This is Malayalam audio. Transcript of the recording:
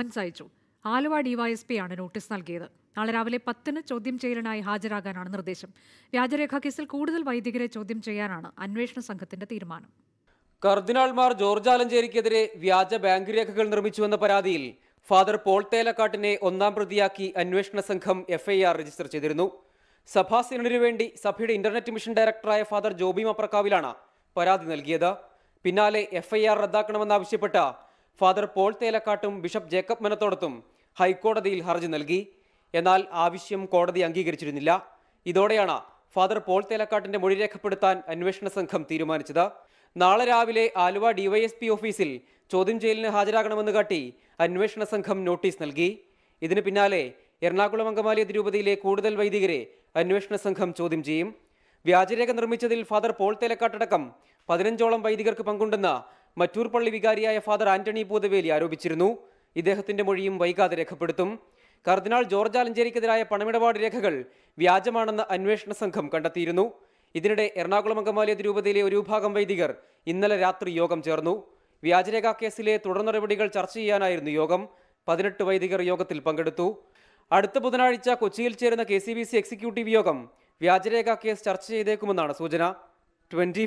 സമൻസ് അയച്ചു ആലുവ ഡിവൈഎസ്പി ആണ് നോട്ടീസ് നൽകിയത് നാളെ രാവിലെ പത്തിന് ചോദ്യം ചെയ്യലിനായി ഹാജരാകാനാണ് നിർദ്ദേശം വ്യാജരേഖ കേസിൽ കൂടുതൽ വൈദികരെ ചോദ്യം ചെയ്യാനാണ് അന്വേഷണ സംഘത്തിന്റെ തീരുമാനം കർദിനാൾമാർ ജോർജ് ആലഞ്ചേരിക്കെതിരെ വ്യാജ ബാങ്ക് രേഖകൾ നിർമ്മിച്ചുവെന്ന പരാതിയിൽ ഫാദർ പോൾ തേലക്കാട്ടിനെ ഒന്നാം പ്രതിയാക്കി അന്വേഷണ സംഘം എഫ്ഐആർ രജിസ്റ്റർ ചെയ്തിരുന്നു സഭാ സീനറിനു വേണ്ടി സഭയുടെ ഇന്റർനെറ്റ് മിഷൻ ഡയറക്ടറായ ഫാദർ ജോബി മപ്രക്കാവിലാണ് പരാതി നൽകിയത് പിന്നാലെ എഫ്ഐആർ റദ്ദാക്കണമെന്നാവശ്യപ്പെട്ട ഫാദർ പോൾ തേലക്കാട്ടും ബിഷപ്പ് ജേക്കബ് മനത്തോടത്തും ഹൈക്കോടതിയിൽ ഹർജി നൽകി എന്നാൽ ആവശ്യം കോടതി അംഗീകരിച്ചിരുന്നില്ല ഇതോടെയാണ് ഫാദർ പോൾ തേലക്കാട്ടിന്റെ മൊഴി രേഖപ്പെടുത്താൻ അന്വേഷണ സംഘം തീരുമാനിച്ചത് നാളെ രാവിലെ ആലുവ ഡിവൈഎസ്പി ഓഫീസിൽ ചോദ്യം ചെയ്യലിന് ഹാജരാകണമെന്ന് കാട്ടി അന്വേഷണ സംഘം നോട്ടീസ് നൽകി ഇതിന് പിന്നാലെ എറണാകുളം അങ്കമാലി അതിരൂപതയിലെ കൂടുതൽ വൈദികരെ അന്വേഷണ സംഘം ചോദ്യം ചെയ്യും വ്യാജരേഖ നിർമ്മിച്ചതിൽ ഫാദർ പോൾ തേലക്കാട്ടടക്കം പതിനഞ്ചോളം വൈദികർക്ക് പങ്കുണ്ടെന്ന് മറ്റൂർ പള്ളി വികാരിയായ ഫാദർ ആന്റണി പൂതവേലി ആരോപിച്ചിരുന്നു ഇദ്ദേഹത്തിന്റെ മൊഴിയും വൈകാതെ രേഖപ്പെടുത്തും കർദിനാൾ ജോർജ് ആലഞ്ചേരിക്കെതിരായ പണമിടപാട് രേഖകൾ വ്യാജമാണെന്ന് അന്വേഷണ സംഘം കണ്ടെത്തിയിരുന്നു ഇതിനിടെ എറണാകുളം അങ്കമാലി അതിരൂപതയിലെ ഒരു വിഭാഗം വൈദികർ ഇന്നലെ രാത്രി യോഗം ചേർന്നു വ്യാജരേഖാ കേസിലെ തുടർ നടപടികൾ ചർച്ച ചെയ്യാനായിരുന്നു യോഗം പതിനെട്ട് വൈദികർ യോഗത്തിൽ പങ്കെടുത്തു അടുത്ത ബുധനാഴ്ച കൊച്ചിയിൽ ചേരുന്ന കെ എക്സിക്യൂട്ടീവ് യോഗം വ്യാജരേഖ കേസ് ചർച്ച ചെയ്തേക്കുമെന്നാണ് സൂചന ട്വന്റി